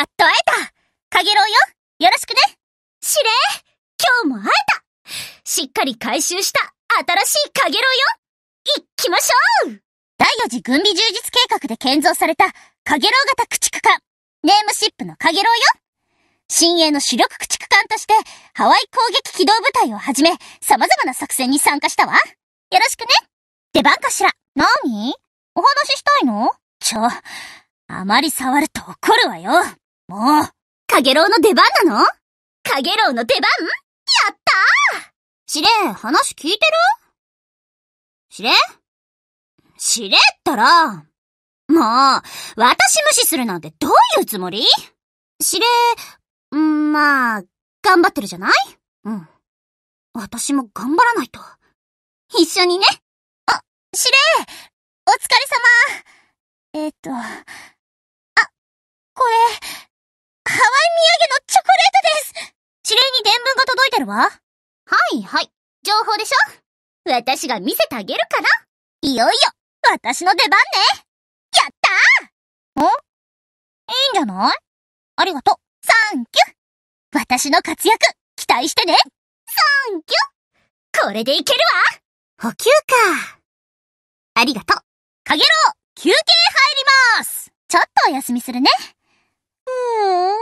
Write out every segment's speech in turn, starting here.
やっと会えたかげろうよよろしくね司令今日も会えたしっかり回収した新しいかげろうよ行きましょう第4次軍備充実計画で建造されたかげろう型駆逐艦、ネームシップのかげろうよ新鋭の主力駆逐艦として、ハワイ攻撃機動部隊をはじめ、様々な作戦に参加したわ。よろしくね出番かしらなお話ししたいのちょ、あまり触ると怒るわよ。もう、カゲロウの出番なのカゲロウの出番やったー司令、話聞いてる司令司令ったら、もう、私無視するなんてどういうつもり司令、んまあ、頑張ってるじゃないうん。私も頑張らないと。一緒にね。あ、司令お疲れ様えっ、と、あ、これ、るわ。はいはい。情報でしょ私が見せてあげるから。いよいよ、私の出番ね。やったーんいいんじゃないありがとう。サンキュ私の活躍、期待してねサンキュこれでいけるわ補給か。ありがとう。かげろう休憩入りますちょっとお休みするね。うーん。新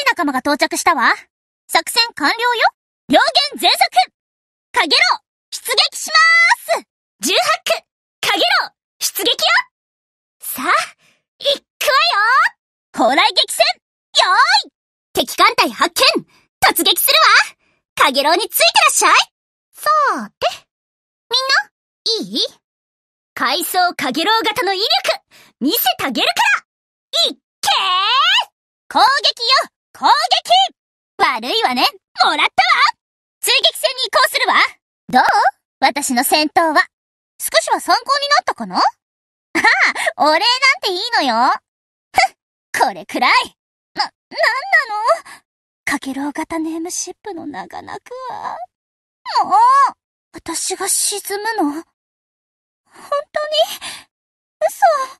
しい仲間が到着したわ。作戦完了よ両現全速かげろう出撃しまーす !18 区かげろう出撃よさあ、行くわよ砲雷激戦よーい敵艦隊発見突撃するわかげろうについてらっしゃいさーて。みんな、いい階層かげろう型の威力見せてあげるからいっけー攻撃よ攻撃悪いわねもらったわ追撃戦に移行するわどう私の戦闘は。少しは参考になったかなああ、お礼なんていいのよふっ、これくらいな、なんなのかけろう型ネームシップの長泣くわ。もう私が沈むの本当に嘘